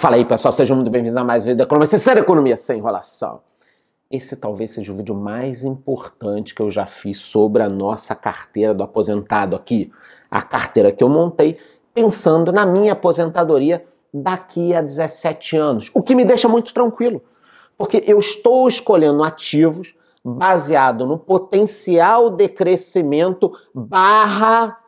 Fala aí, pessoal, sejam muito bem-vindos a mais um vídeo da Economia Sincera Economia Sem Enrolação. Esse talvez seja o vídeo mais importante que eu já fiz sobre a nossa carteira do aposentado aqui. A carteira que eu montei pensando na minha aposentadoria daqui a 17 anos. O que me deixa muito tranquilo, porque eu estou escolhendo ativos baseado no potencial de crescimento barra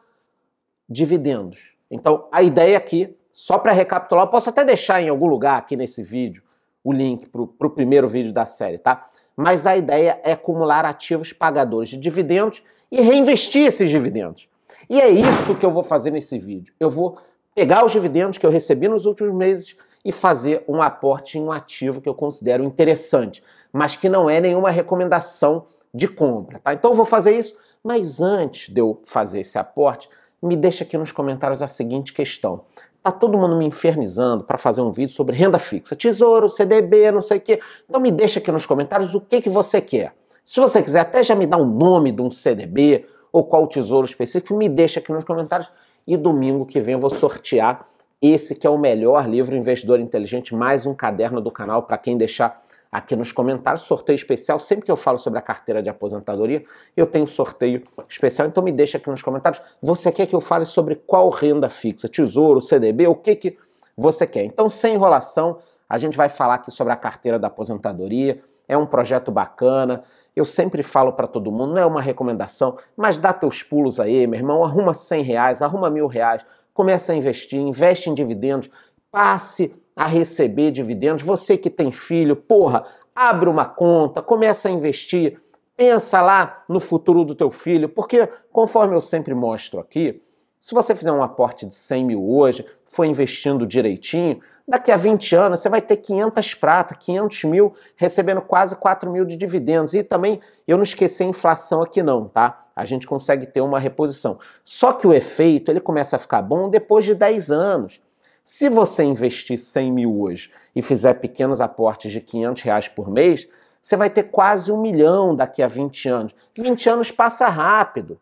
dividendos. Então, a ideia aqui só para recapitular, eu posso até deixar em algum lugar aqui nesse vídeo o link para o primeiro vídeo da série, tá? Mas a ideia é acumular ativos pagadores de dividendos e reinvestir esses dividendos. E é isso que eu vou fazer nesse vídeo. Eu vou pegar os dividendos que eu recebi nos últimos meses e fazer um aporte em um ativo que eu considero interessante, mas que não é nenhuma recomendação de compra, tá? Então eu vou fazer isso, mas antes de eu fazer esse aporte, me deixa aqui nos comentários a seguinte questão: Tá todo mundo me infernizando para fazer um vídeo sobre renda fixa, tesouro, CDB, não sei o quê. Então me deixa aqui nos comentários o que, que você quer. Se você quiser até já me dar o um nome de um CDB ou qual tesouro específico, me deixa aqui nos comentários. E domingo que vem eu vou sortear esse que é o melhor livro Investidor Inteligente, mais um caderno do canal para quem deixar aqui nos comentários. Sorteio especial, sempre que eu falo sobre a carteira de aposentadoria, eu tenho sorteio especial. Então me deixa aqui nos comentários. Você quer que eu fale sobre qual renda fixa? Tesouro, CDB, o que, que você quer? Então, sem enrolação, a gente vai falar aqui sobre a carteira da aposentadoria. É um projeto bacana. Eu sempre falo para todo mundo, não é uma recomendação, mas dá teus pulos aí, meu irmão. Arruma 100 reais, arruma mil reais, começa a investir, investe em dividendos, passe a receber dividendos. Você que tem filho, porra, abre uma conta, começa a investir, pensa lá no futuro do teu filho, porque conforme eu sempre mostro aqui, se você fizer um aporte de 100 mil hoje, foi investindo direitinho, daqui a 20 anos você vai ter 500 prata, 500 mil, recebendo quase 4 mil de dividendos. E também, eu não esqueci a inflação aqui não, tá? A gente consegue ter uma reposição. Só que o efeito, ele começa a ficar bom depois de 10 anos. Se você investir 100 mil hoje e fizer pequenos aportes de 500 reais por mês, você vai ter quase um milhão daqui a 20 anos. 20 anos passa rápido.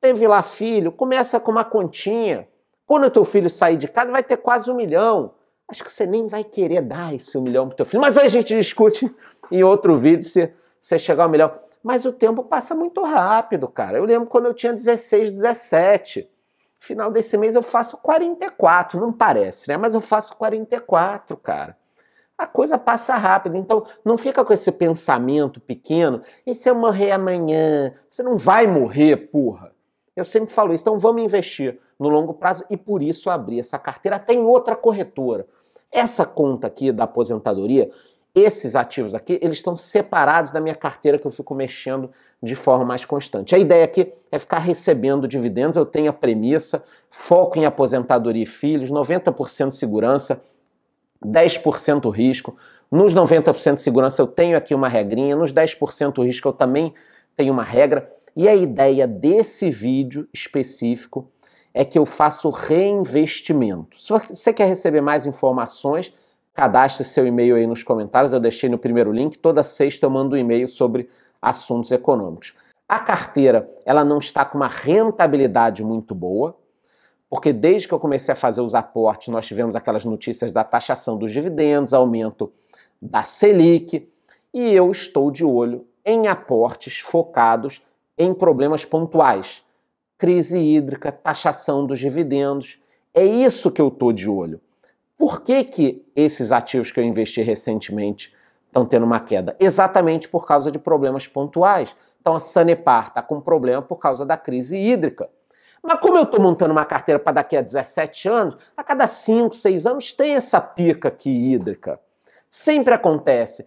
Teve lá filho, começa com uma continha. Quando o teu filho sair de casa, vai ter quase um milhão. Acho que você nem vai querer dar esse um milhão pro teu filho. Mas aí a gente discute em outro vídeo se você chegar ao milhão. Mas o tempo passa muito rápido, cara. Eu lembro quando eu tinha 16, 17 final desse mês eu faço 44, não parece, né? Mas eu faço 44, cara. A coisa passa rápido, então não fica com esse pensamento pequeno, e se eu morrer amanhã? Você não vai morrer, porra. Eu sempre falo isso, então vamos investir no longo prazo e por isso abrir essa carteira. Tem outra corretora. Essa conta aqui da aposentadoria, esses ativos aqui, eles estão separados da minha carteira que eu fico mexendo de forma mais constante. A ideia aqui é ficar recebendo dividendos, eu tenho a premissa, foco em aposentadoria e filhos, 90% segurança, 10% risco. Nos 90% segurança eu tenho aqui uma regrinha, nos 10% risco eu também tenho uma regra. E a ideia desse vídeo específico é que eu faço reinvestimento. Se você quer receber mais informações, cadastre seu e-mail aí nos comentários, eu deixei no primeiro link. Toda sexta eu mando um e-mail sobre assuntos econômicos. A carteira, ela não está com uma rentabilidade muito boa, porque desde que eu comecei a fazer os aportes, nós tivemos aquelas notícias da taxação dos dividendos, aumento da Selic, e eu estou de olho em aportes focados em problemas pontuais. Crise hídrica, taxação dos dividendos. É isso que eu estou de olho. Por que, que esses ativos que eu investi recentemente estão tendo uma queda? Exatamente por causa de problemas pontuais. Então a Sanepar está com problema por causa da crise hídrica. Mas como eu estou montando uma carteira para daqui a 17 anos, a cada 5, 6 anos tem essa pica aqui hídrica. Sempre acontece.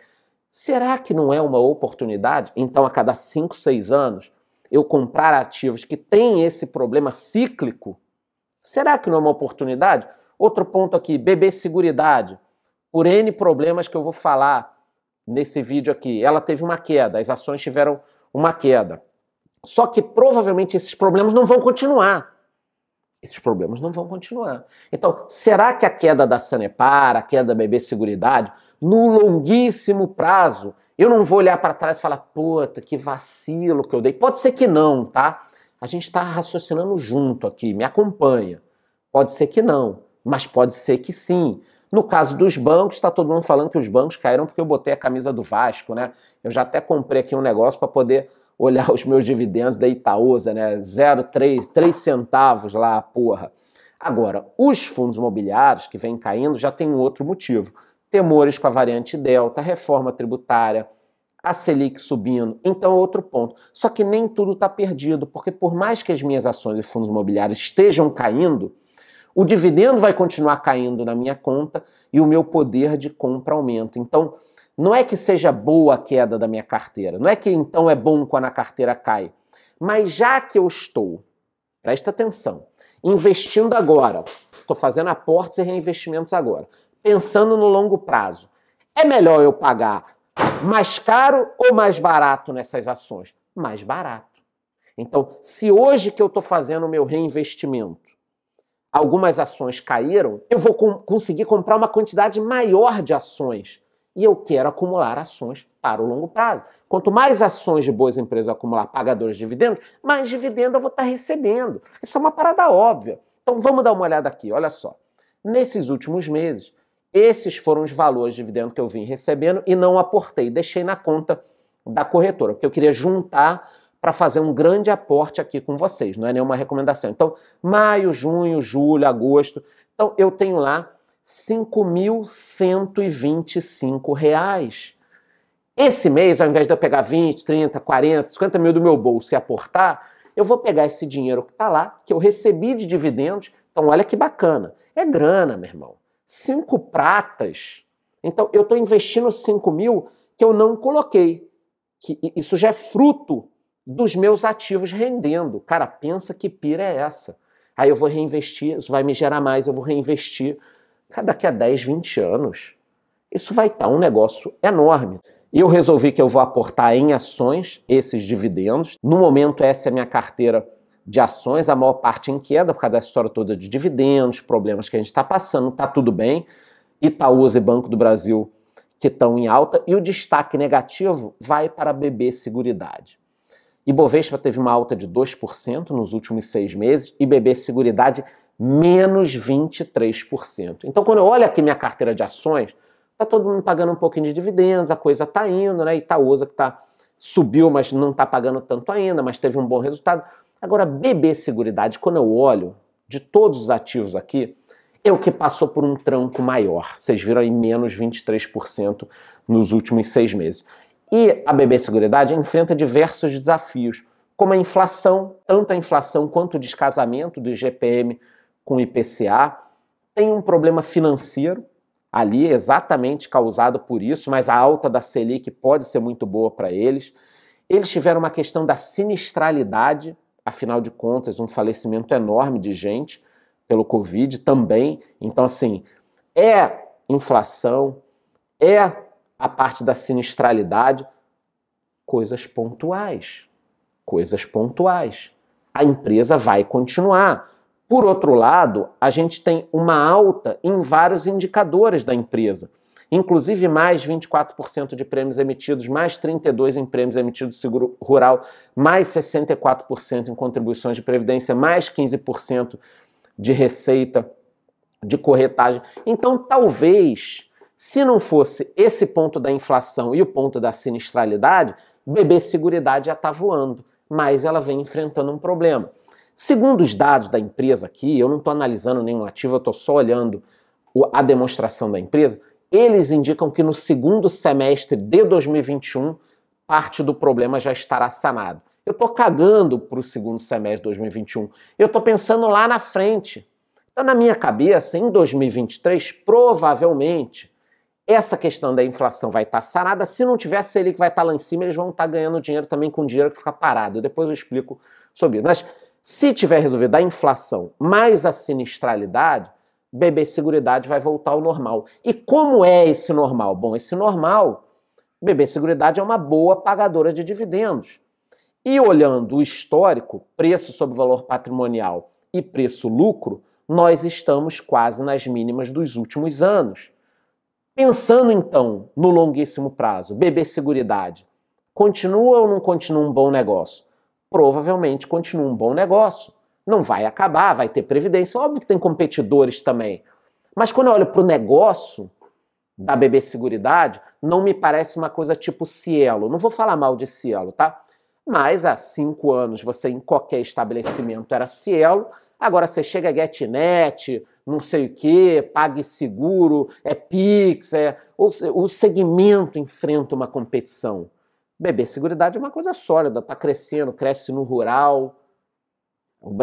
Será que não é uma oportunidade? Então, a cada 5, 6 anos, eu comprar ativos que têm esse problema cíclico? Será que não é uma oportunidade? Outro ponto aqui, bebê seguridade. Por N problemas que eu vou falar nesse vídeo aqui, ela teve uma queda, as ações tiveram uma queda. Só que provavelmente esses problemas não vão continuar. Esses problemas não vão continuar. Então, será que a queda da Sanepar, a queda da BB Seguridade, no longuíssimo prazo, eu não vou olhar para trás e falar, puta, que vacilo que eu dei? Pode ser que não, tá? A gente está raciocinando junto aqui, me acompanha. Pode ser que não. Mas pode ser que sim. No caso dos bancos, está todo mundo falando que os bancos caíram porque eu botei a camisa do Vasco, né? Eu já até comprei aqui um negócio para poder olhar os meus dividendos da Itaúsa, né? 0,3, 3 centavos lá, porra. Agora, os fundos imobiliários que vêm caindo já tem um outro motivo. Temores com a variante Delta, reforma tributária, a Selic subindo. Então, é outro ponto. Só que nem tudo está perdido, porque por mais que as minhas ações e fundos imobiliários estejam caindo, o dividendo vai continuar caindo na minha conta e o meu poder de compra aumenta. Então, não é que seja boa a queda da minha carteira, não é que então é bom quando a carteira cai, mas já que eu estou, presta atenção, investindo agora, estou fazendo aportes e reinvestimentos agora, pensando no longo prazo, é melhor eu pagar mais caro ou mais barato nessas ações? Mais barato. Então, se hoje que eu estou fazendo o meu reinvestimento, algumas ações caíram, eu vou com conseguir comprar uma quantidade maior de ações. E eu quero acumular ações para o longo prazo. Quanto mais ações de boas empresas eu acumular pagadores de dividendos, mais dividendo eu vou estar recebendo. Isso é uma parada óbvia. Então vamos dar uma olhada aqui, olha só. Nesses últimos meses, esses foram os valores de dividendo que eu vim recebendo e não aportei, deixei na conta da corretora, porque eu queria juntar para fazer um grande aporte aqui com vocês, não é nenhuma recomendação. Então, maio, junho, julho, agosto. Então, eu tenho lá R$ 5.125. Esse mês, ao invés de eu pegar 20, 30, 40, 50 mil do meu bolso e aportar, eu vou pegar esse dinheiro que está lá, que eu recebi de dividendos. Então, olha que bacana. É grana, meu irmão. Cinco pratas. Então, eu estou investindo 5 mil que eu não coloquei. Que isso já é fruto dos meus ativos rendendo. Cara, pensa que pira é essa. Aí eu vou reinvestir, isso vai me gerar mais, eu vou reinvestir. Cara, daqui a 10, 20 anos, isso vai estar tá um negócio enorme. E eu resolvi que eu vou aportar em ações esses dividendos. No momento, essa é a minha carteira de ações, a maior parte em queda, por causa dessa história toda de dividendos, problemas que a gente está passando, tá tudo bem. Itaúsa e Banco do Brasil que estão em alta, e o destaque negativo vai para a BB Seguridade. Ibovespa teve uma alta de 2% nos últimos seis meses, e IBB Seguridade menos 23%. Então, quando eu olho aqui minha carteira de ações, tá todo mundo pagando um pouquinho de dividendos, a coisa tá indo, né? Itaúsa que tá, subiu, mas não tá pagando tanto ainda, mas teve um bom resultado. Agora, BB Seguridade, quando eu olho de todos os ativos aqui, é o que passou por um tranco maior. Vocês viram aí menos 23% nos últimos seis meses. E a BB Seguridade enfrenta diversos desafios, como a inflação, tanto a inflação quanto o descasamento do IGPM com o IPCA, tem um problema financeiro ali exatamente causado por isso, mas a alta da Selic pode ser muito boa para eles. Eles tiveram uma questão da sinistralidade, afinal de contas, um falecimento enorme de gente pelo Covid também. Então, assim, é inflação, é a parte da sinistralidade, coisas pontuais. Coisas pontuais. A empresa vai continuar. Por outro lado, a gente tem uma alta em vários indicadores da empresa, inclusive mais 24% de prêmios emitidos, mais 32% em prêmios emitidos seguro rural, mais 64% em contribuições de previdência, mais 15% de receita de corretagem. Então, talvez se não fosse esse ponto da inflação e o ponto da sinistralidade, BB Seguridade já está voando, mas ela vem enfrentando um problema. Segundo os dados da empresa aqui, eu não estou analisando nenhum ativo, eu estou só olhando a demonstração da empresa, eles indicam que no segundo semestre de 2021, parte do problema já estará sanado. Eu estou cagando para o segundo semestre de 2021. Eu estou pensando lá na frente. Então, na minha cabeça, em 2023, provavelmente, essa questão da inflação vai estar tá sarada. Se não tiver a Selic vai estar tá lá em cima, eles vão estar tá ganhando dinheiro também com dinheiro que fica parado. Depois eu explico sobre isso. Mas se tiver resolvido a inflação mais a sinistralidade, BB Seguridade vai voltar ao normal. E como é esse normal? Bom, esse normal, BB Seguridade é uma boa pagadora de dividendos. E olhando o histórico, preço sobre valor patrimonial e preço lucro, nós estamos quase nas mínimas dos últimos anos. Pensando então no longuíssimo prazo, BB Seguridade, continua ou não continua um bom negócio? Provavelmente continua um bom negócio. Não vai acabar, vai ter previdência. Óbvio que tem competidores também. Mas quando eu olho para o negócio da BB Seguridade, não me parece uma coisa tipo Cielo. Não vou falar mal de Cielo, tá? Mas há cinco anos você em qualquer estabelecimento era Cielo, agora você chega a GetNet, não sei o que, pague seguro, é Pix, é... Ou, o segmento enfrenta uma competição. Bebê Seguridade é uma coisa sólida, está crescendo, cresce no rural.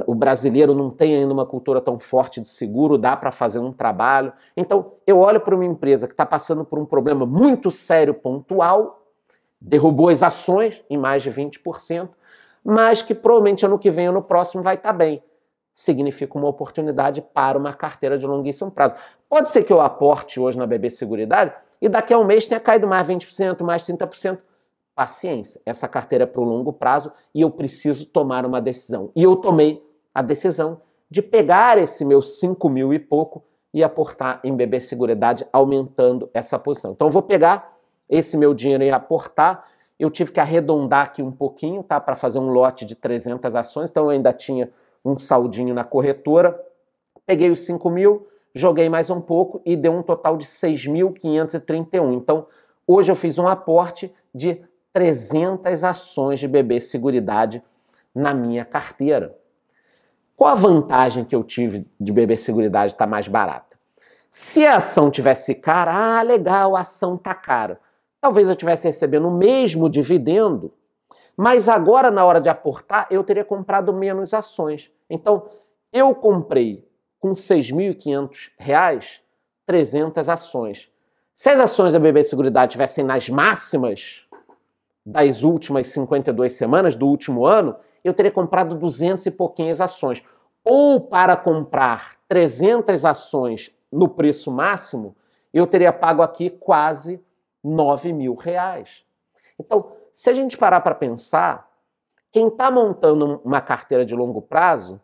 O brasileiro não tem ainda uma cultura tão forte de seguro, dá para fazer um trabalho. Então, eu olho para uma empresa que está passando por um problema muito sério, pontual, derrubou as ações em mais de 20%, mas que provavelmente ano que vem, ou no próximo, vai estar tá bem significa uma oportunidade para uma carteira de longuíssimo prazo. Pode ser que eu aporte hoje na BB Seguridade e daqui a um mês tenha caído mais 20%, mais 30%. Paciência, essa carteira é para o longo prazo e eu preciso tomar uma decisão. E eu tomei a decisão de pegar esse meu 5 mil e pouco e aportar em BB Seguridade, aumentando essa posição. Então eu vou pegar esse meu dinheiro e aportar. Eu tive que arredondar aqui um pouquinho, tá? Para fazer um lote de 300 ações, então eu ainda tinha um saldinho na corretora, peguei os 5 mil, joguei mais um pouco e deu um total de 6.531. Então, hoje eu fiz um aporte de 300 ações de BB Seguridade na minha carteira. Qual a vantagem que eu tive de BB Seguridade estar tá mais barata? Se a ação tivesse cara, ah, legal, a ação tá cara. Talvez eu tivesse recebendo o mesmo dividendo mas agora, na hora de aportar, eu teria comprado menos ações. Então, eu comprei com R$ 6.500 300 ações. Se as ações da BB Seguridade estivessem nas máximas das últimas 52 semanas do último ano, eu teria comprado 200 e pouquinhas ações. Ou para comprar 300 ações no preço máximo, eu teria pago aqui quase R$ mil reais. Então, se a gente parar para pensar, quem está montando uma carteira de longo prazo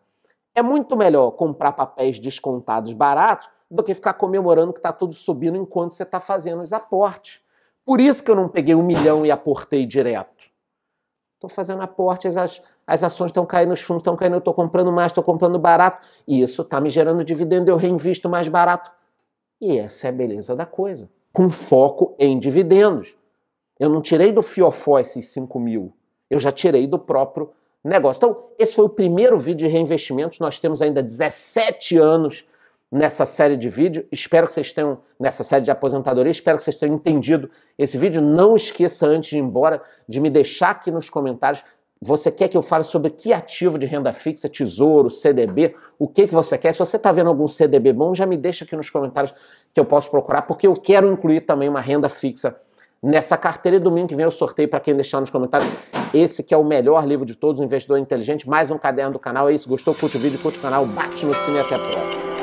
é muito melhor comprar papéis descontados baratos do que ficar comemorando que está tudo subindo enquanto você está fazendo os aportes. Por isso que eu não peguei um milhão e aportei direto. Estou fazendo aportes, as, as ações estão caindo, os fundos estão caindo, eu estou comprando mais, estou comprando barato. E isso está me gerando dividendo, eu reinvisto mais barato. E essa é a beleza da coisa. Com foco em dividendos. Eu não tirei do fiofó esses 5 mil, eu já tirei do próprio negócio. Então, esse foi o primeiro vídeo de reinvestimentos. Nós temos ainda 17 anos nessa série de vídeo. Espero que vocês tenham, nessa série de aposentadoria, espero que vocês tenham entendido esse vídeo. Não esqueça, antes de ir embora, de me deixar aqui nos comentários. Você quer que eu fale sobre que ativo de renda fixa, tesouro, CDB, o que, que você quer? Se você está vendo algum CDB bom, já me deixa aqui nos comentários que eu posso procurar, porque eu quero incluir também uma renda fixa nessa carteira. E domingo que vem eu sorteio para quem deixar nos comentários esse que é o melhor livro de todos, o Investidor Inteligente, mais um caderno do canal. É isso, gostou? Curte o vídeo, curte o canal, bate no sino e até a próxima.